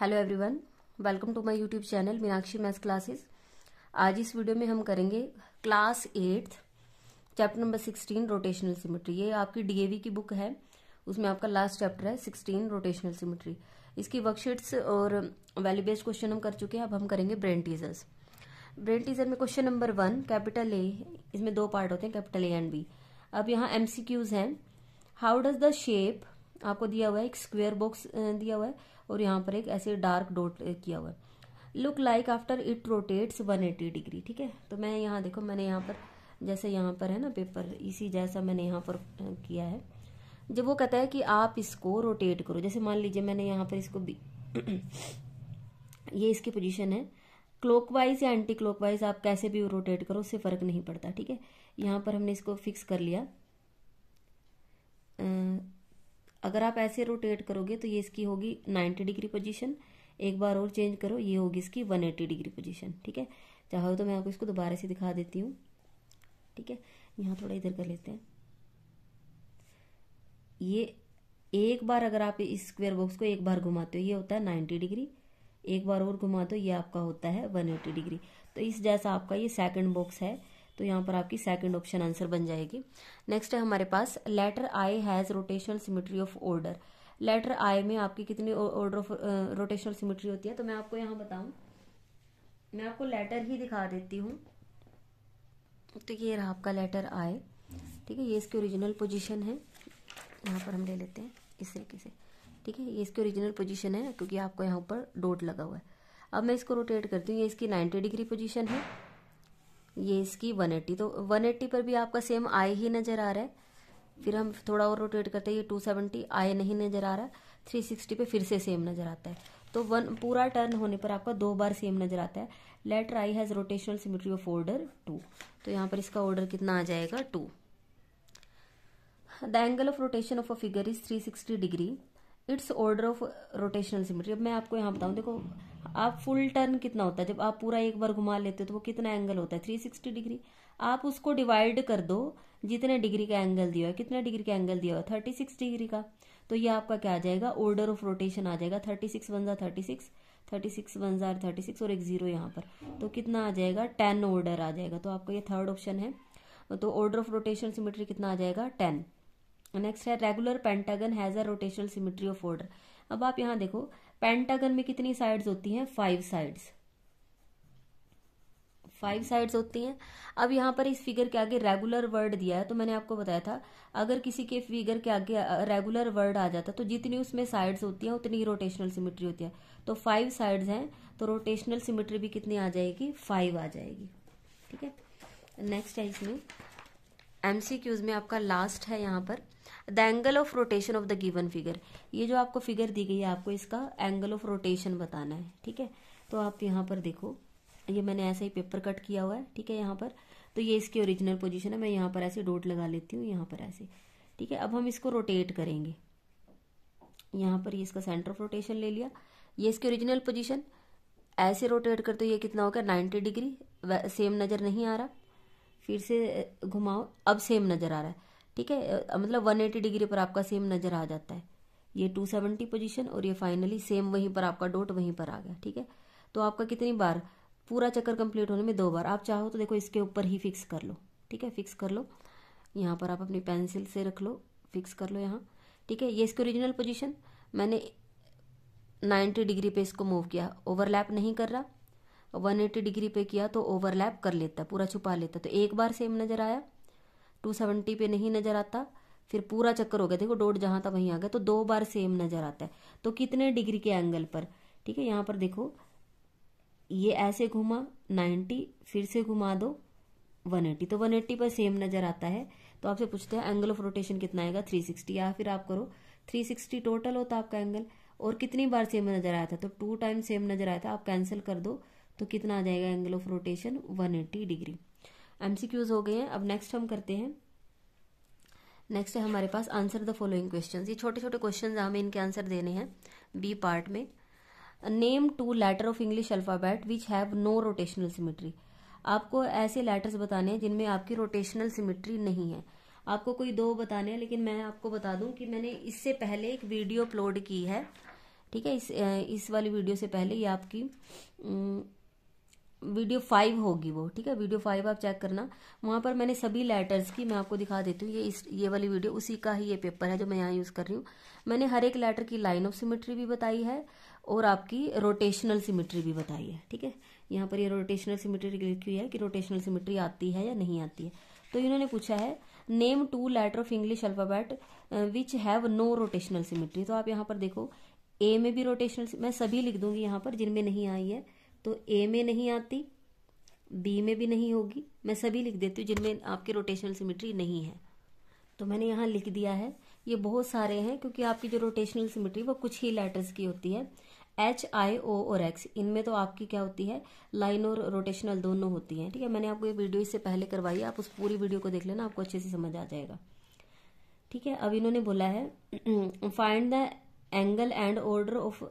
Hello everyone welcome to my YouTube channel Meenakshi maths classes आज इस वीडियो में हम करेंगे class eighth chapter number sixteen rotational symmetry ये आपकी डीएवी की बुक है उसमें आपका लास्ट चैप्टर है सिक्सटीन रोटेशनल सिमेट्री इसकी वर्कशीट्स और वैल्यू बेस्ड क्वेश्चन हम कर चुके हैं अब हम करेंगे ब्रेन टीजर्स ब्रेन टीजर में question number one capital A इसमें दो पार्ट होते हैं कैपिटल ए एंड बी अब यहाँ एम हैं हाउ डज द शेप आपको दिया हुआ है एक स्क्वेयर बॉक्स दिया हुआ है और यहाँ पर एक ऐसे डार्क डॉट किया हुआ है look like after it rotates 180 degree ठीक है तो मैं यहाँ देखो मैंने यहाँ पर जैसे यहाँ पर है ना पेपर इसी जैसा मैंने यहाँ पर किया है जब वो कहता है कि आप इसको रोटेट करो जैसे मान लीजिए मैंने यहाँ पर इसको ये इसकी पोजीशन है क्लॉकवाइज या एंटी क्लॉकवाइज आप कैसे भी रोटेट करो उससे फर्क नहीं पड़ता ठीक है यहाँ पर हमने इसको फिक्स कर लिया आ, अगर आप ऐसे रोटेट करोगे तो ये इसकी होगी 90 डिग्री पोजीशन एक बार और चेंज करो ये होगी इसकी 180 डिग्री पोजीशन ठीक है चाहो तो मैं आपको इसको दोबारा से दिखा देती हूँ ठीक है यहाँ थोड़ा इधर कर लेते हैं ये एक बार अगर आप इस स्क्वेयर बॉक्स को एक बार घुमाते हो ये होता है नाइन्टी डिग्री एक बार और घुमा दो ये आपका होता है वन एटी डिग्री तो इस जैसा आपका ये सेकंड बॉक्स है तो यहाँ पर आपकी सेकंड ऑप्शन आंसर बन जाएगी नेक्स्ट है हमारे पास letter I has rotational symmetry of order letter I में आपकी कितनी ऑर्डर ऑफ रोटेशनल सिमिट्री होती है तो मैं आपको यहाँ बताऊँ मैं आपको लेटर ही दिखा देती हूँ तो ये रहा आपका लेटर आई ठीक है ये इसकी ओरिजिनल पोजीशन है यहाँ पर हम ले लेते हैं इस तरीके से ठीक है ये इसकी ओरिजिनल पोजीशन है क्योंकि आपको यहाँ पर डोट लगा हुआ है अब मैं इसको रोटेट करती हूँ ये इसकी 90 डिग्री पोजीशन है ये इसकी 180 तो 180 पर भी आपका सेम आए ही नज़र आ रहा है फिर हम थोड़ा और रोटेट करते हैं ये 270 आए नहीं नज़र आ रहा सिक्सटी पे फिर से सेम नज़र आता है तो वन पूरा टर्न होने पर आपका दो बार सेम नज़र आता है letter I has rotational symmetry of order two तो यहाँ पर इसका ऑर्डर कितना आ जाएगा two the angle of rotation of a figure is 360 degree its order of rotational symmetry अब मैं आपको यहाँ बताऊँ देखो आप फुल टर्न कितना होता है जब आप पूरा एक बार घुमा लेते हो तो वो कितना एंगल होता है थ्री सिक्सटी डिग्री आप उसको डिवाइड कर दो जितने डिग्री का एंगल दिया है कितने डिग्री का एंगल दिया हुआ है थर्टी सिक्स डिग्री का तो ये आपका क्या आ जाएगा ऑर्डर ऑफ रोटेशन आ जाएगा thirty six one jar thirty six thirty six one jar thirty six और एक जीरो यहाँ पर तो कितना आ जाएगा टेन ऑर्डर आ जाएगा तो आपका ये थर्ड ऑप्शन है तो ऑर्डर ऑफ रोटेशन सिमिट्री कितना आ जाएगा टेन नेक्स्ट है regular pentagon has a rotational symmetry of order अब आप यहाँ देखो पेंटागन में कितनी साइड्स होती हैं फाइव साइड्स फाइव साइड्स होती हैं अब यहां पर इस फिगर के आगे रेगुलर वर्ड दिया है तो मैंने आपको बताया था अगर किसी के फिगर के आगे रेगुलर वर्ड आ जाता तो जितनी उसमें साइड्स होती हैं उतनी ही रोटेशनल सिमिट्री होती है तो फाइव साइड्स हैं तो रोटेशनल सिमिट्री भी कितनी आ जाएगी फाइव आ जाएगी ठीक है नेक्स्ट है इसमें एमसीक्यूज में आपका लास्ट है यहाँ पर the angle of rotation of the given figure ये जो आपको फिगर दी गई है आपको इसका एंगल ऑफ रोटेशन बताना है ठीक है तो आप यहाँ पर देखो ये मैंने ऐसे ही पेपर कट किया हुआ है ठीक है यहाँ पर तो ये इसकी ओरिजिनल पोजिशन है मैं यहाँ पर ऐसे डोट लगा लेती हूँ यहाँ पर ऐसे ठीक है अब हम इसको रोटेट करेंगे यहाँ पर ये इसका सेंटर ऑफ रोटेशन ले लिया ये इसकी ओरिजिनल पोजिशन ऐसे रोटेट करते तो ये कितना होगा नाइन्टी डिग्री सेम नज़र नहीं आ रहा फिर से घुमाओ अब सेम नज़र आ रहा है ठीक है मतलब वन एटी डिग्री पर आपका सेम नज़र आ जाता है ये टू सेवेंटी पोजिशन और ये फाइनली सेम वहीं पर आपका डोट वहीं पर आ गया ठीक है तो आपका कितनी बार पूरा चक्कर कंप्लीट होने में दो बार आप चाहो तो देखो इसके ऊपर ही फिक्स कर लो ठीक है फिक्स कर लो यहाँ पर आप अपनी पेंसिल से रख लो फिक्स कर लो यहाँ ठीक है ये इसकी ओरिजिनल पोजिशन मैंने नाइन्टी डिग्री पे इसको मूव किया ओवरलैप नहीं कर रहा 180 डिग्री पे किया तो ओवरलैप कर लेता पूरा छुपा लेता तो एक बार सेम नज़र आया 270 पे नहीं नज़र आता फिर पूरा चक्कर हो गया देखो डोट जहां था वहीं आ गया तो दो बार सेम नज़र आता है तो कितने डिग्री के एंगल पर ठीक है यहाँ पर देखो ये ऐसे घुमा 90 फिर से घुमा दो 180 तो 180 पर सेम नज़र आता है तो आपसे पूछते हैं एंगल ऑफ रोटेशन कितना आएगा 360 या फिर आप करो 360 टोटल होता आपका एंगल और कितनी बार सेम नज़र आया था तो टू टाइम सेम नज़र आया था आप कैंसिल कर दो तो कितना आ जाएगा angle of rotation 180 degree MCQs हो गए हैं अब नेक्स्ट हम करते हैं नेक्स्ट है हमारे पास आंसर द फॉलोइंग क्वेश्चन ये छोटे छोटे क्वेश्चन हमें इनके आंसर देने हैं बी पार्ट में name two letter of English alphabet which have no rotational symmetry आपको ऐसे लेटर्स बताने हैं जिनमें आपकी रोटेशनल सिमिट्री नहीं है आपको कोई दो बताने हैं लेकिन मैं आपको बता दूं कि मैंने इससे पहले एक वीडियो अपलोड की है ठीक है इस इस वाली वीडियो से पहले ये आपकी वीडियो फाइव होगी वो ठीक है वीडियो फाइव आप चेक करना वहाँ पर मैंने सभी लेटर्स की मैं आपको दिखा देती हूँ ये इस ये वाली वीडियो उसी का ही ये पेपर है जो मैं यहाँ यूज़ कर रही हूँ मैंने हर एक लेटर की लाइन ऑफ सिमेट्री भी बताई है और आपकी रोटेशनल सिमेट्री भी बताई है ठीक है यहाँ पर ये रोटेशनल सिमेट्री लिखी हुई है कि रोटेशनल सिमेट्री आती है या नहीं आती है तो इन्होंने पूछा है name two letter of English alphabet which have no rotational symmetry तो आप यहाँ पर देखो ए में भी रोटेशनल मैं सभी लिख दूंगी यहाँ पर जिनमें नहीं आई है तो ए में नहीं आती बी में भी नहीं होगी मैं सभी लिख देती हूँ जिनमें आपके रोटेशनल सिमिट्री नहीं है तो मैंने यहाँ लिख दिया है ये बहुत सारे हैं क्योंकि आपकी जो रोटेशनल सिमिट्री वो कुछ ही लेटर्स की होती है एच आई ओ और एक्स इनमें तो आपकी क्या होती है लाइन और रोटेशनल दोनों होती हैं ठीक है मैंने आपको ये वीडियो इससे पहले करवाई है आप उस पूरी वीडियो को देख लेना आपको अच्छे से समझ आ जाएगा ठीक है अब इन्होंने बोला है find the angle and order of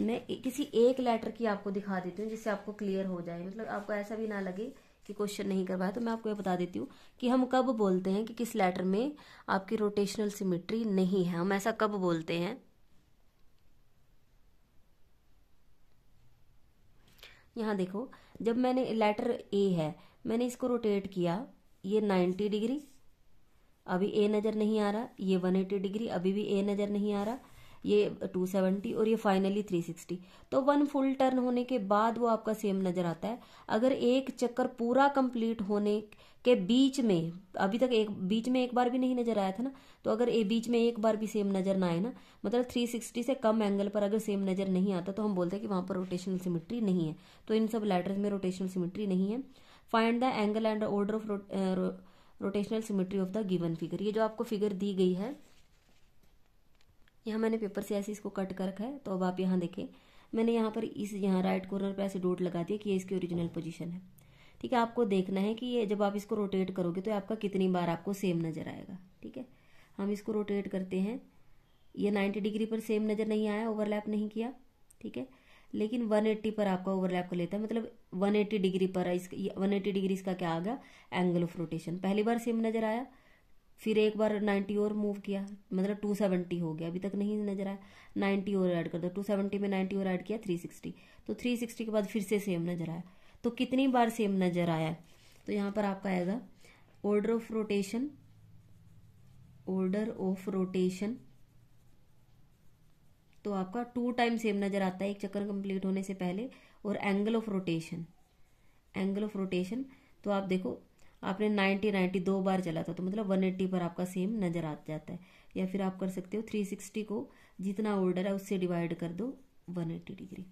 मैं किसी एक लेटर की आपको दिखा देती हूँ जिससे आपको क्लियर हो जाए मतलब आपको ऐसा भी ना लगे कि क्वेश्चन नहीं करवाया तो मैं आपको ये बता देती हूँ कि हम कब बोलते हैं कि किस लेटर में आपकी रोटेशनल सिमेट्री नहीं है हम ऐसा कब बोलते हैं यहाँ देखो जब मैंने लेटर ए है मैंने इसको रोटेट किया ये 90 डिग्री अभी ए नज़र नहीं आ रहा ये 180 डिग्री अभी भी ए नज़र नहीं आ रहा ये 270 और ये फाइनली 360 तो वन फुल टर्न होने के बाद वो आपका सेम नजर आता है अगर एक चक्कर पूरा कंप्लीट होने के बीच में अभी तक एक बीच में एक बार भी नहीं नजर आया था ना तो अगर ए बीच में एक बार भी सेम नजर ना आए ना मतलब 360 से कम एंगल पर अगर सेम नजर नहीं आता तो हम बोलते हैं कि वहां पर रोटेशनल सिमिट्री नहीं है तो इन सब लेटर्स में रोटेशनल सिमिट्री नहीं है find the angle and order of rotational symmetry of the given figure ये जो आपको फिगर दी गई है यहाँ मैंने पेपर से ऐसे इसको कट कर रखा है तो अब आप यहाँ देखें मैंने यहाँ पर इस यहाँ राइट कॉर्नर पर ऐसे डोट लगा दिया कि ये इसकी ओरिजिनल पोजिशन है ठीक है आपको देखना है कि ये जब आप इसको रोटेट करोगे तो आपका कितनी बार आपको सेम नज़र आएगा ठीक है हम इसको रोटेट करते हैं ये 90 डिग्री पर सेम नज़र नहीं आया ओवरलैप नहीं किया ठीक है लेकिन 180 पर आपका ओवरलैप कर लेता है मतलब 180 डिग्री पर इसका 180 डिग्री इसका क्या आ गया एंगल ऑफ रोटेशन पहली बार सेम नज़र आया फिर एक बार नाइन्टी और मूव किया मतलब टू सेवेंटी हो गया अभी तक नहीं नजर आया नाइन्टी और ऐड कर दो टू सेवेंटी में नाइन्टी और ऐड किया थ्री सिक्सटी तो थ्री सिक्सटी के बाद फिर से सेम नजर आया तो कितनी बार सेम नजर आया तो यहाँ पर आपका आएगा order of rotation order of rotation तो आपका टू टाइम सेम नजर आता है एक चक्कर कंप्लीट होने से पहले और angle of rotation angle of rotation तो आप देखो आपने नाइन्टी नाइन्टी दो बार चला था तो मतलब वन एट्टी पर आपका सेम नज़र आ जाता है या फिर आप कर सकते हो थ्री सिक्सटी को जितना ऑर्डर है उससे डिवाइड कर दो वन एट्टी डिग्री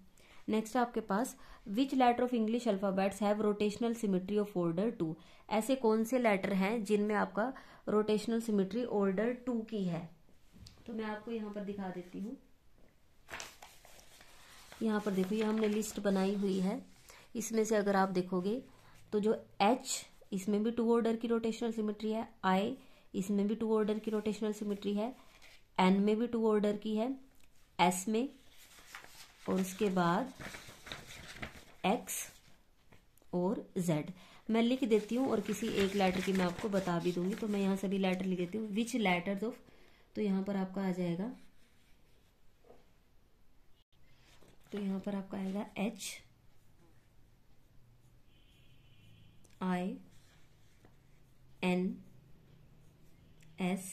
नेक्स्ट आपके पास which letter of English alphabets have rotational symmetry of order two ऐसे कौन से लेटर हैं जिनमें आपका रोटेशनल सिमिट्री ऑर्डर टू की है तो मैं आपको यहाँ पर दिखा देती हूँ यहाँ पर देखो ये हमने लिस्ट बनाई हुई है इसमें से अगर आप देखोगे तो जो एच इसमें भी टू ऑर्डर की रोटेशनल सिमेट्री है आई इसमें भी टू ऑर्डर की रोटेशनल सिमेट्री है एन में भी टू ऑर्डर की है एस में और उसके बाद एक्स और जेड मैं लिख देती हूँ और किसी एक लेटर की मैं आपको बता भी दूंगी तो मैं यहाँ सभी लेटर लिख देती हूँ विच लेटर ऑफ तो यहाँ पर आपका आ जाएगा तो यहाँ पर आपका आएगा एच आई N एस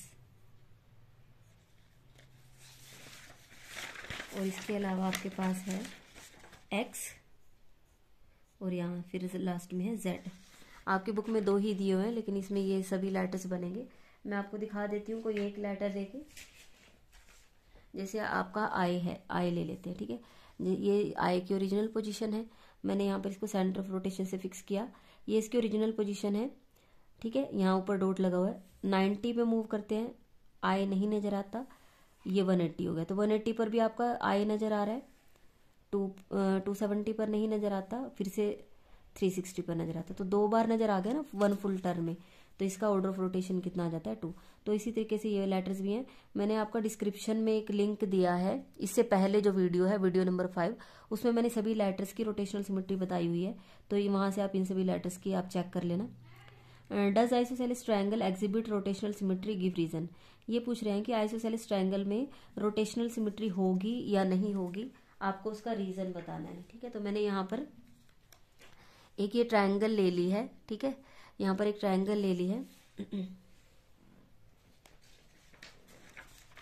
और इसके अलावा आपके पास है एक्स और यहाँ फिर लास्ट में है जेड आपकी बुक में दो ही दिए हुए हैं लेकिन इसमें ये सभी लेटर्स बनेंगे मैं आपको दिखा देती हूँ कोई एक लेटर देखे जैसे आपका आई है आई ले लेते हैं ठीक है थीके? ये आई की ओरिजिनल पोजीशन है मैंने यहाँ पर इसको सेंटर ऑफ रोटेशन से फिक्स किया ये इसकी ओरिजिनल पोजीशन है ठीक है यहाँ ऊपर डोट लगा हुआ है नाइन्टी पे मूव करते हैं आई नहीं नज़र आता ये वन एट्टी हो गया तो वन एट्टी पर भी आपका आई नज़र आ रहा है टू टू सेवेंटी पर नहीं नज़र आता फिर से थ्री सिक्सटी पर नज़र आता तो दो बार नज़र आ गया ना वन फुल टर्म में तो इसका ऑर्डर ऑफ रोटेशन कितना आ जाता है टू तो इसी तरीके से ये लेटर्स भी हैं मैंने आपका डिस्क्रिप्शन में एक लिंक दिया है इससे पहले जो वीडियो है वीडियो नंबर फाइव उसमें मैंने सभी लेटर्स की रोटेशनल सिमेट्री बताई हुई है तो वहाँ से आप इन सभी लेटर्स की आप चेक कर लेना does isosceles triangle exhibit rotational symmetry give reason ये पूछ रहे हैं कि आइसोसेलिस ट्राइंगल में रोटेशनल सिमिट्री होगी या नहीं होगी आपको उसका रीजन बताना है ठीक है तो मैंने यहाँ पर एक ये ट्राइंगल ले ली है ठीक है यहाँ पर एक ट्राइंगल ले ली है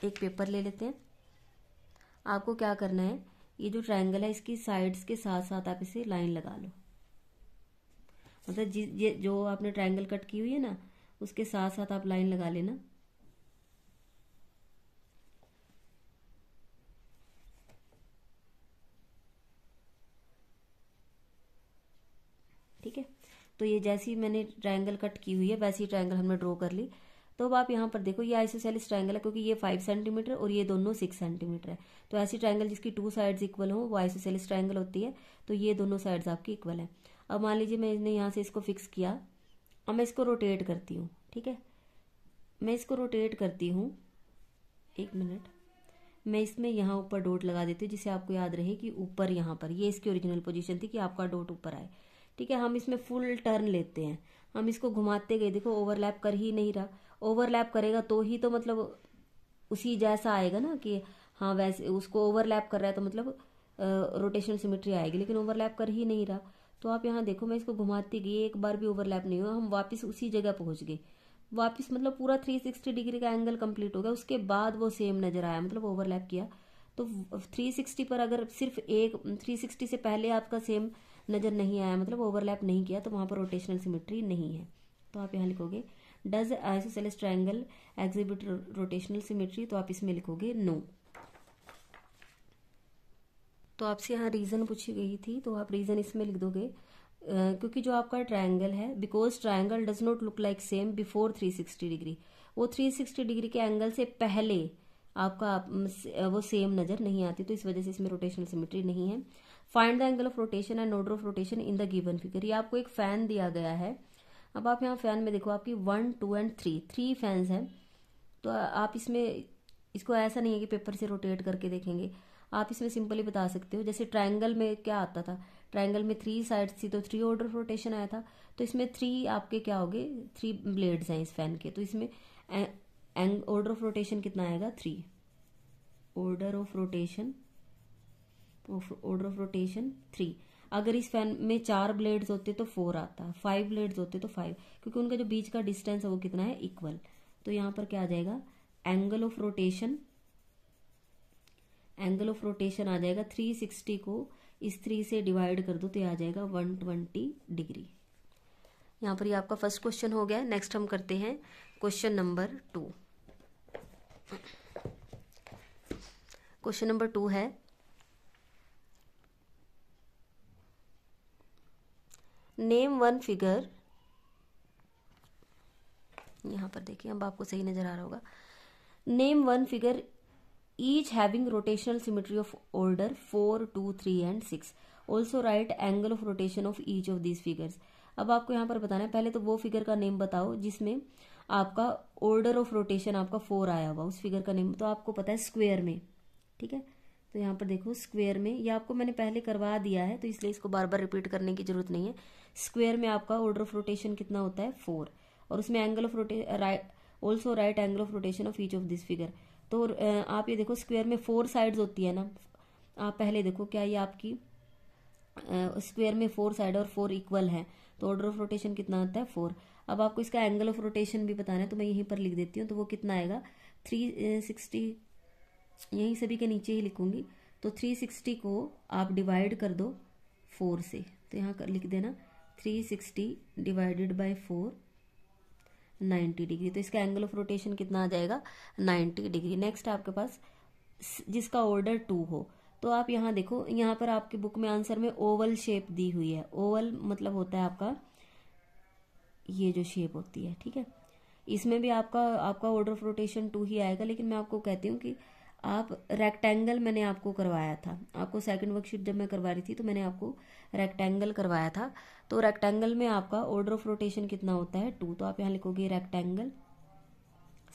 एक पेपर ले लेते हैं आपको क्या करना है ये जो ट्राइंगल है इसकी साइड्स के साथ साथ आप इसे लाइन लगा लो मतलब ये जो आपने ट्रायंगल कट की हुई है ना उसके साथ साथ आप लाइन लगा लेना ठीक है तो ये जैसी मैंने ट्रायंगल कट की हुई है वैसी ट्रायंगल हमने ड्रॉ कर ली तो अब आप यहाँ पर देखो ये आइसोसेलिस ट्रायंगल है क्योंकि ये फाइव सेंटीमीटर और ये दोनों सिक्स सेंटीमीटर है तो ऐसी ट्रायंगल जिसकी टू साइड्स इक्वल हो वो आइसोसेलिस ट्रायंगल होती है तो ये दोनों साइड्स आपकी इक्वल है अब मान लीजिए मैंने यहाँ से इसको फिक्स किया अब मैं इसको रोटेट करती हूँ ठीक है मैं इसको रोटेट करती हूँ एक मिनट मैं इसमें यहाँ ऊपर डोट लगा देती हूँ जिससे आपको याद रहे कि ऊपर यहाँ पर ये इसकी ओरिजिनल पोजीशन थी कि आपका डोट ऊपर आए ठीक है हम इसमें फुल टर्न लेते हैं हम इसको घुमाते गए देखो ओवरलैप कर ही नहीं रहा ओवरलैप करेगा तो ही तो मतलब उसी जैसा आएगा ना कि हाँ वैसे उसको ओवरलैप कर रहा है तो मतलब रोटेशन सिमिट्री आएगी लेकिन ओवरलैप कर ही नहीं रहा तो आप यहाँ देखो मैं इसको घुमाती गई एक बार भी ओवरलैप नहीं हुआ हम वापस उसी जगह पहुँच गए वापस मतलब पूरा 360 डिग्री का एंगल कंप्लीट हो गया उसके बाद वो सेम नज़र आया मतलब ओवरलैप किया तो 360 पर अगर सिर्फ एक 360 से पहले आपका सेम नज़र नहीं आया मतलब ओवरलैप नहीं किया तो वहाँ पर रोटेशनल सिमेट्री नहीं है तो आप यहाँ लिखोगे does isosceles triangle exhibit rotational symmetry तो आप इसमें लिखोगे नो no. तो आपसे यहाँ रीज़न पूछी गई थी तो आप रीज़न इसमें लिख दोगे uh, क्योंकि जो आपका ट्रायंगल है because triangle does not look like same before 360 degree वो 360 डिग्री के एंगल से पहले आपका वो सेम नज़र नहीं आती तो इस वजह से इसमें रोटेशनल सिमेट्री नहीं है find the angle of rotation and order of rotation in the given figure ये आपको एक फैन दिया गया है अब आप यहाँ फैन में देखो आपकी one two and three three fans हैं तो आप इसमें इसको ऐसा नहीं है कि पेपर से रोटेट करके देखेंगे आप इसमें सिंपली बता सकते हो जैसे ट्राइंगल में क्या आता था ट्राइंगल में थ्री साइड थी तो थ्री ऑर्डर रोटेशन आया था तो इसमें थ्री आपके क्या हो गए थ्री ब्लेड्स हैं इस फैन के तो इसमें एंग ऑर्डर ऑफ रोटेशन कितना आएगा three order of rotation order of rotation three अगर इस फैन में चार ब्लेड्स होते तो फोर आता फाइव ब्लेड्स होते तो फाइव क्योंकि उनका जो बीच का डिस्टेंस है वो कितना है इक्वल तो यहाँ पर क्या आ जाएगा angle of rotation angle of rotation आ जाएगा 360 को इस थ्री से डिवाइड कर दो तो ये आ जाएगा 120 डिग्री यहाँ पर ये आपका फर्स्ट क्वेश्चन हो गया नेक्स्ट हम करते हैं question number two question number two है नेम वन फिगर यहाँ पर देखिए अब आपको सही नज़र आ रहा होगा name one figure each having rotational symmetry of order 4, 2, 3 and 6. Also write angle of rotation of each of these figures. अब आपको यहाँ पर बताना है पहले तो वो फिगर का नेम बताओ जिसमें आपका ऑर्डर ऑफ रोटेशन आपका फोर आया हुआ उस फिगर का नेम तो आपको पता है स्क्वेयर में ठीक है तो यहाँ पर देखो स्क्वेयर में ये आपको मैंने पहले करवा दिया है तो इसलिए इसको बार बार रिपीट करने की जरूरत नहीं है स्क्वेयर में आपका ऑर्डर ऑफ रोटेशन कितना होता है फोर और उसमें angle of rote right also right angle of rotation of each of this figure तो आप ये देखो स्क्वायर में फोर साइड्स होती है ना आप पहले देखो क्या ये आपकी स्क्वायर में फोर साइड और फोर इक्वल है तो ऑर्डर ऑफ रोटेशन कितना आता है फोर अब आपको इसका एंगल ऑफ रोटेशन भी बताना है तो मैं यहीं पर लिख देती हूँ तो वो कितना आएगा थ्री सिक्सटी यहीं सभी के नीचे ही लिखूंगी तो थ्री सिक्सटी को आप डिवाइड कर दो फोर से तो यहाँ कर लिख देना three sixty divided by four 90 degree तो इसका एंगल ऑफ रोटेशन कितना आ जाएगा 90 डिग्री नेक्स्ट आपके पास जिसका ऑर्डर टू हो तो आप यहाँ देखो यहाँ पर आपके बुक में आंसर में ओवल शेप दी हुई है ओवल मतलब होता है आपका ये जो शेप होती है ठीक है इसमें भी आपका आपका ऑर्डर ऑफ रोटेशन टू ही आएगा लेकिन मैं आपको कहती हूँ कि आप रेक्टेंगल मैंने आपको करवाया था आपको सेकंड वर्कशीट जब मैं करवा रही थी तो मैंने आपको रेक्टेंगल करवाया था तो रेक्टेंगल में आपका ऑर्डर ऑफ रोटेशन कितना होता है टू तो आप यहाँ लिखोगे रेक्टेंगल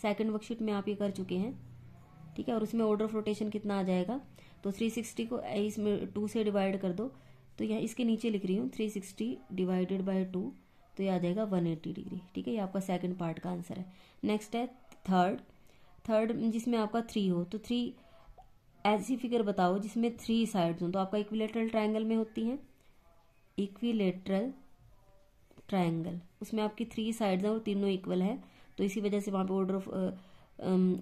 सेकेंड वर्कशीट में आप ये कर चुके हैं ठीक है और उसमें ऑर्डर ऑफ रोटेशन कितना आ जाएगा तो थ्री सिक्सटी को इसमें टू से डिवाइड कर दो तो यहाँ इसके नीचे लिख रही हूँ three sixty divided by two तो ये आ जाएगा वन एट्टी डिग्री ठीक है ये आपका सेकेंड पार्ट का आंसर है नेक्स्ट है थर्ड थर्ड जिसमें आपका थ्री हो तो थ्री ऐसी फिगर बताओ जिसमें थ्री साइड्स हों तो आपका इक्विलेटरल ट्राइंगल में होती हैं इक्विलेटरल ट्रायंगल उसमें आपकी थ्री साइड्स हैं और तीनों इक्वल है तो इसी वजह से वहाँ पे ऑर्डर ऑफ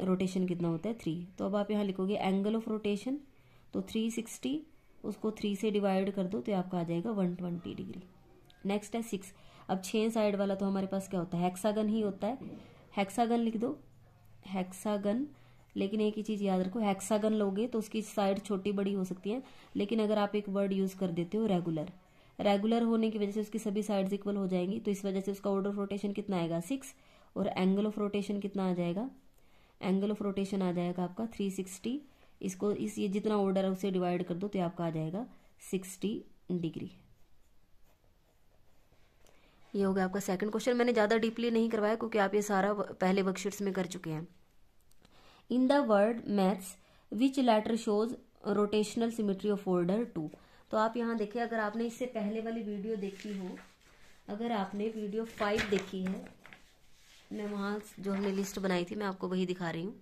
रोटेशन कितना होता है थ्री तो अब आप यहाँ लिखोगे एंगल ऑफ रोटेशन तो थ्री सिक्सटी उसको थ्री से डिवाइड कर दो तो आपका आ जाएगा वन ट्वेंटी डिग्री नेक्स्ट है सिक्स अब छः साइड वाला तो हमारे पास क्या होता है हेक्सागन ही होता है हेक्सागन लिख दो हेक्सागन लेकिन एक ही चीज़ याद रखो हेक्सागन लोगे तो उसकी साइड छोटी बड़ी हो सकती है लेकिन अगर आप एक वर्ड यूज़ कर देते हो रेगुलर रेगुलर होने की वजह से उसकी सभी साइड्स इक्वल हो जाएंगी तो इस वजह से उसका ऑर्डर ऑफ रोटेशन कितना आएगा सिक्स और एंगल ऑफ रोटेशन कितना आ जाएगा एंगल ऑफ रोटेशन आ जाएगा आपका थ्री सिक्सटी इसको इस ये जितना ऑर्डर है उसे डिवाइड कर दो तो आपका आ जाएगा सिक्सटी डिग्री ये हो गया आपका सेकंड क्वेश्चन मैंने ज़्यादा डीपली नहीं करवाया क्योंकि आप ये सारा पहले वर्कशीट्स में कर चुके हैं in the word maths which letter shows rotational symmetry of order two तो आप यहाँ देखें अगर आपने इससे पहले वाली वीडियो देखी हो अगर आपने वीडियो फाइव देखी है मैं वहाँ जो हमने लिस्ट बनाई थी मैं आपको वही दिखा रही हूँ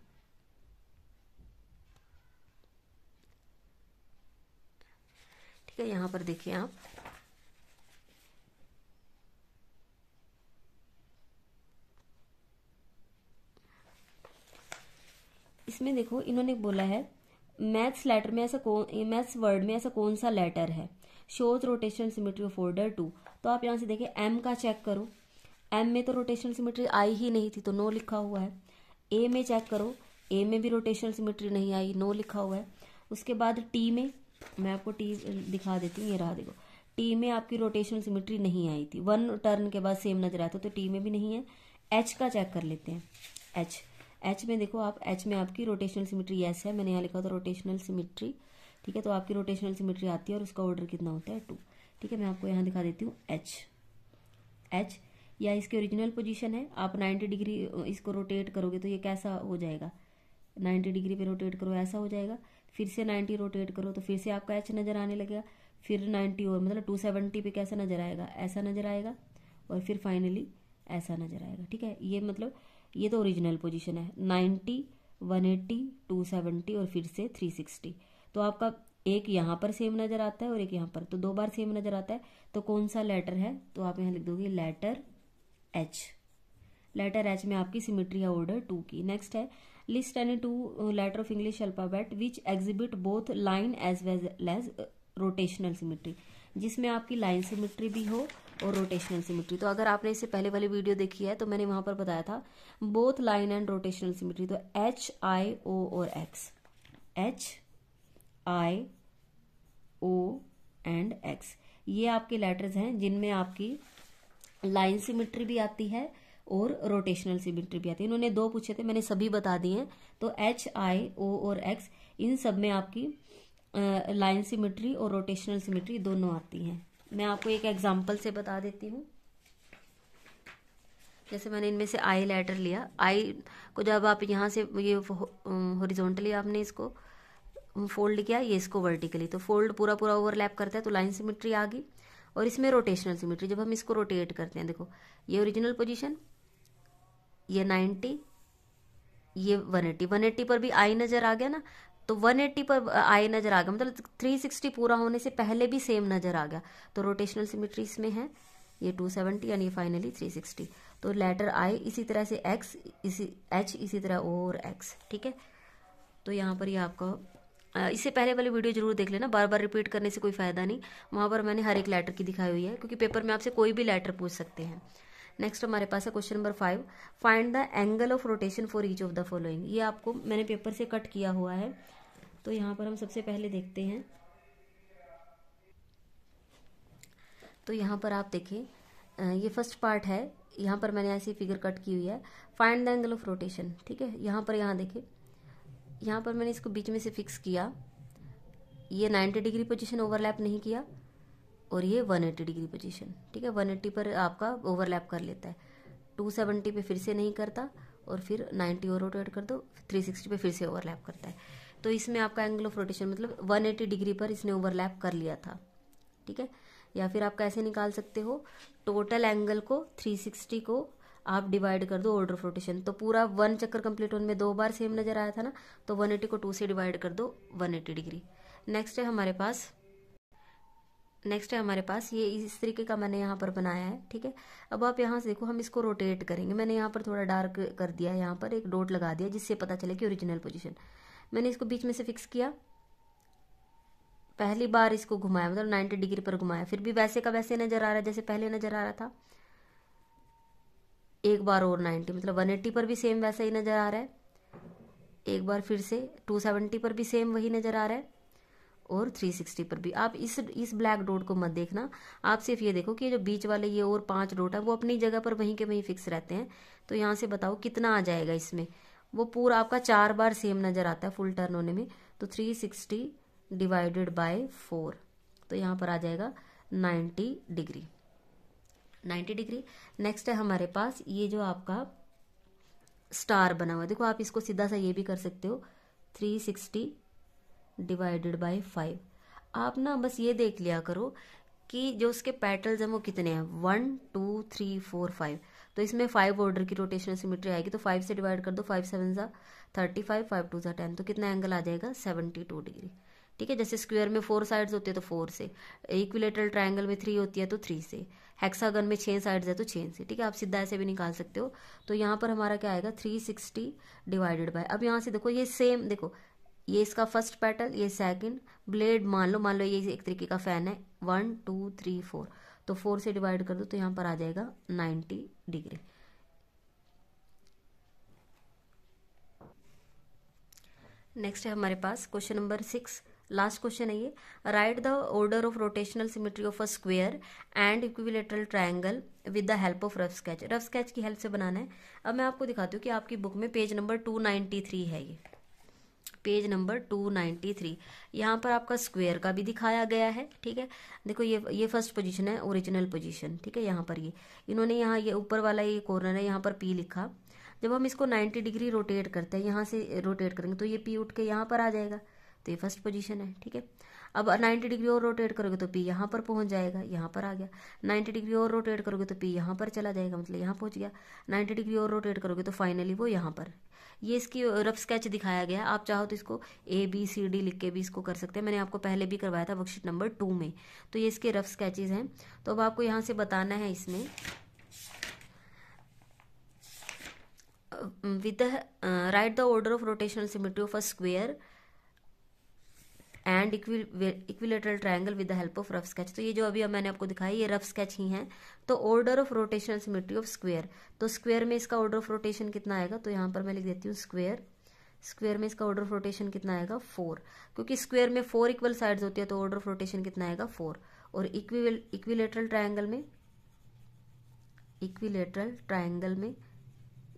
ठीक है यहाँ पर देखिए आप इसमें देखो इन्होंने बोला है मैथ्स लेटर में ऐसा कौन मैथ्स वर्ड में ऐसा कौन सा लेटर है shows rotation symmetry of order two तो आप यहाँ से देखें एम का चेक करो एम में तो रोटेशन सिमेट्री आई ही नहीं थी तो नो लिखा हुआ है ए में चेक करो ए में भी रोटेशन सिमेट्री नहीं आई नो लिखा हुआ है उसके बाद टी में मैं आपको टी दिखा देती हूँ ये रहा देखो टी में आपकी रोटेशन सिमेट्री नहीं आई थी वन टर्न के बाद सेम नजर आया था तो टी में भी नहीं है एच का चेक कर लेते हैं एच एच में देखो आप एच में आपकी रोटेशनल सिमिट्री एस है मैंने यहाँ लिखा था रोटेशनल सिमिट्री ठीक है तो आपकी रोटेशनल सिमिट्री आती है और उसका ऑर्डर कितना होता है टू ठीक है मैं आपको यहाँ दिखा देती हूँ एच एच या इसकी ओरिजिनल पोजिशन है आप नाइन्टी डिग्री इसको रोटेट करोगे तो ये कैसा हो जाएगा नाइन्टी डिग्री पे रोटेट करो ऐसा हो जाएगा फिर से नाइन्टी रोटेट करो तो फिर से आपका एच नज़र आने लगेगा फिर नाइन्टी और मतलब टू सेवेंटी पे कैसा नज़र आएगा ऐसा नज़र आएगा और फिर फाइनली ऐसा नज़र आएगा ठीक है ये मतलब ये तो ओरिजिनल पोजीशन है 90 180 270 और फिर से 360 तो आपका एक यहाँ पर सेम नजर आता है और एक यहाँ पर तो दो बार सेम नजर आता है तो कौन सा लेटर है तो आप यहाँ लिख दोगे लेटर एच लेटर एच में आपकी सिमिट्री है ऑर्डर टू की नेक्स्ट है list any two letter of English alphabet which exhibit both line as well as rotational symmetry जिसमें आपकी लाइन सिमिट्री भी हो और रोटेशनल सिमिट्री तो अगर आपने इससे पहले वाली वीडियो देखी है तो मैंने वहां पर बताया था both line and rotational symmetry तो एच आई ओ और X H I O and X ये आपके लेटर्स हैं जिनमें आपकी लाइन सिमिट्री भी आती है और रोटेशनल सिमिट्री भी आती है इन्होंने दो पूछे थे मैंने सभी बता दिए हैं तो एच आई ओ और एक्स इन सब में आपकी लाइन सिमिट्री और रोटेशनल सिमिट्री दोनों आती हैं मैं आपको एक एग्जाम्पल से बता देती हूँ जैसे मैंने इनमें से आई लेटर लिया आई को जब आप यहाँ से ये हॉरिजॉन्टली आपने इसको फोल्ड किया ये इसको वर्टिकली तो फोल्ड पूरा पूरा ओवरलैप करता है तो लाइन सिमेट्री आ गई और इसमें रोटेशनल सिमेट्री जब हम इसको रोटेट करते हैं देखो ये ओरिजिनल पोजिशन ये नाइन्टी ये वन एट्टी वन एट्टी पर भी आई नज़र आ गया ना तो 180 पर आए नजर आ गया मतलब 360 पूरा होने से पहले भी सेम नजर आ गया तो रोटेशनल सिमिट्री इसमें है ये 270 सेवेंटी यानी फाइनली 360 तो लेटर आई इसी तरह से एक्स इसी एच इसी तरह ओ और एक्स ठीक है तो यहाँ पर ये यह आपका इससे पहले वाली वीडियो जरूर देख लेना बार बार रिपीट करने से कोई फ़ायदा नहीं वहाँ पर मैंने हर एक लेटर की दिखाई हुई है क्योंकि पेपर में आपसे कोई भी लेटर पूछ सकते हैं नेक्स्ट हमारे पास है question number five find the angle of rotation for each of the following ये आपको मैंने पेपर से कट किया हुआ है तो यहाँ पर हम सबसे पहले देखते हैं तो यहाँ पर आप देखें ये फर्स्ट पार्ट है यहाँ पर मैंने ऐसी फिगर कट की हुई है find the angle of rotation ठीक है यहाँ पर यहाँ देखें यहाँ पर मैंने इसको बीच में से फिक्स किया ये 90 डिग्री पोजीशन ओवरलैप नहीं किया और ये 180 डिग्री पोजीशन ठीक है 180 पर आपका ओवरलैप कर लेता है 270 पे फिर से नहीं करता और फिर 90 और रोटेट कर दो 360 पे फिर से ओवरलैप करता है तो इसमें आपका एंगल ऑफ रोटेशन मतलब 180 डिग्री पर इसने ओवरलैप कर लिया था ठीक है या फिर आप कैसे निकाल सकते हो टोटल एंगल को 360 को आप डिवाइड कर दो ऑर्डर ऑफ रोटेशन तो पूरा वन चक्कर कंप्लीट होने में दो बार सेम नजर आया था ना तो 180 को टू से डिवाइड कर दो 180 डिग्री नेक्स्ट है हमारे पास नेक्स्ट है हमारे पास ये इस तरीके का मैंने यहाँ पर बनाया है ठीक है अब आप यहाँ से देखो हम इसको रोटेट करेंगे मैंने यहाँ पर थोड़ा डार्क कर दिया है यहाँ पर एक डोट लगा दिया जिससे पता चले कि ओरिजिनल पोजीशन मैंने इसको बीच में से फिक्स किया पहली बार इसको घुमाया मतलब नाइन्टी डिग्री पर घुमाया फिर भी वैसे का वैसे नज़र आ रहा है जैसे पहले नज़र आ रहा था एक बार और नाइन्टी मतलब वन एट्टी पर भी सेम वैसा ही नज़र आ रहा है एक बार फिर से टू सेवेंटी पर भी सेम वही नज़र आ रहा है और थ्री सिक्सटी पर भी आप इस इस ब्लैक डॉट को मत देखना आप सिर्फ ये देखो कि जो बीच वाले ये और पांच डॉट है वो अपनी जगह पर वहीं के वहीं फिक्स रहते हैं तो यहाँ से बताओ कितना आ जाएगा इसमें वो पूरा आपका चार बार सेम नज़र आता है फुल टर्न होने में तो three sixty divided by four तो यहां पर आ जाएगा ninety degree ninety degree next है हमारे पास ये जो आपका स्टार बना हुआ है देखो आप इसको सीधा सा ये भी कर सकते हो three sixty divided by five आप ना बस ये देख लिया करो कि जो उसके पेटल्स हैं वो कितने हैं one two three four five तो इसमें फाइव ऑर्डर की रोटेशनल सिमेट्री आएगी तो फाइव से डिवाइड कर दो फाइव सेवन ज़ा थर्टी फाइव फाइव टू ज़ा टेन तो कितना एंगल आ जाएगा सेवेंटी टू डिग्री ठीक है जैसे स्क्वेयर में फोर साइड्स होते हैं तो फोर से इक्विलेटरल ट्राइंगल में थ्री होती है तो थ्री से हेक्सागन में छः साइड्स है तो छः तो से ठीक है आप सीधा ऐसे भी निकाल सकते हो तो यहाँ पर हमारा क्या आएगा थ्री सिक्सटी डिवाइडेड बाय अब यहाँ से देखो ये सेम देखो ये इसका फर्स्ट पैटर्न ये सेकंड ब्लेड मान लो मान लो ये एक तरीके का फैन है वन टू थ्री फोर तो फोर से डिवाइड कर दो तो यहाँ पर आ जाएगा नाइन्टी डिग्री नेक्स्ट है हमारे पास question number six last question है ये write the order of rotational symmetry of a square and equilateral triangle with the help of rough sketch rough sketch की हेल्प से बनाना है अब मैं आपको दिखाती हूँ कि आपकी बुक में page number two ninety three है ये page number two ninety three यहाँ पर आपका स्क्वायर का भी दिखाया गया है ठीक है देखो ये ये फर्स्ट पोजीशन है ओरिजिनल पोजीशन ठीक है यहाँ पर ये इन्होंने यहाँ ये ऊपर वाला ये कॉर्नर है यहाँ पर पी लिखा जब हम इसको नाइन्टी डिग्री रोटेट करते हैं यहाँ से रोटेट करेंगे तो ये पी उठ के यहाँ पर आ जाएगा तो ये फर्स्ट पोजीशन है ठीक है अब 90 डिग्री और रोटेट करोगे तो पी यहाँ पर पहुंच जाएगा यहाँ पर आ गया 90 डिग्री और रोटेट करोगे तो पी यहाँ पर चला जाएगा मतलब यहाँ पहुंच गया 90 डिग्री और रोटेट करोगे तो फाइनली वो यहाँ पर ये इसकी रफ स्केच दिखाया गया है आप चाहो तो इसको ए बी सी डी लिख के भी इसको कर सकते हैं मैंने आपको पहले भी करवाया था वर्कशीट नंबर टू में तो ये इसके रफ स्केचेज हैं तो अब आपको यहाँ से बताना है इसमें with write the order of rotational of of a square and equilateral triangle with the help of rough sketch तो ये जो अभी मैंने आपको दिखाई ये रफ स्केच ही है तो order of rotation symmetry of square तो स्क्वेयर में इसका ऑर्डर ऑफ रोटेशन कितना आएगा तो यहां पर मैं लिख देती हूँ स्क्वेयर स्क्वेयर में इसका ऑर्डर ऑफ रोटेशन कितना आएगा फोर क्योंकि स्क्वेयर में फोर इक्वल साइड्स होती है तो ऑर्डर ऑफ रोटेशन कितना आएगा फोर और इक्विलेटरल ट्राइंगल में इक्विलेटरल ट्राइंगल में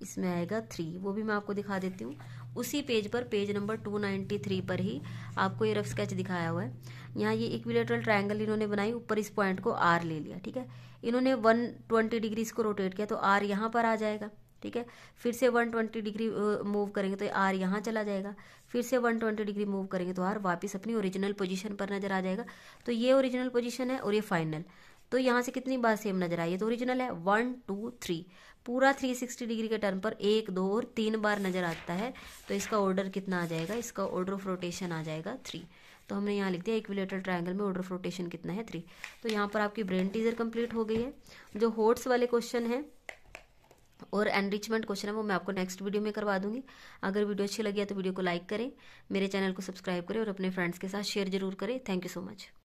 इसमें आएगा थ्री वो भी मैं आपको दिखा देती हूँ उसी पेज पर पेज नंबर 293 पर ही आपको ये रफ स्केच दिखाया हुआ है यहाँ ये इक्विलेटरल ट्रायंगल इन्होंने बनाई ऊपर इस पॉइंट को आर ले लिया ठीक है इन्होंने 120 डिग्री इसको रोटेट किया तो आर यहाँ पर आ जाएगा ठीक है फिर से 120 डिग्री मूव करेंगे तो आर यहाँ चला जाएगा फिर से 120 डिग्री मूव करेंगे तो आर वापस अपनी ओरिजिनल पोजिशन पर नजर आ जाएगा तो ये ओरिजिनल पोजिशन है और ये फाइनल तो यहाँ से कितनी बार सेम नजर आई तो है तो ओरिजिनल है वन टू थ्री पूरा 360 डिग्री के टर्न पर एक दो और तीन बार नज़र आता है तो इसका ऑर्डर कितना आ जाएगा इसका ऑर्डर ऑफ रोटेशन आ जाएगा थ्री तो हमने यहाँ लिख दिया इक्विलेटर ट्रायंगल में ऑर्डर ऑफ रोटेशन कितना है थ्री तो यहाँ पर आपकी ब्रेन टीजर कंप्लीट हो गई है जो होट्स वाले क्वेश्चन है और एनरिचमेंट क्वेश्चन है वो मैं आपको नेक्स्ट वीडियो में करवा दूंगी अगर वीडियो अच्छी लगी है तो वीडियो को लाइक करें मेरे चैनल को सब्सक्राइब करें और अपने फ्रेंड्स के साथ शेयर जरूर करें थैंक यू सो मच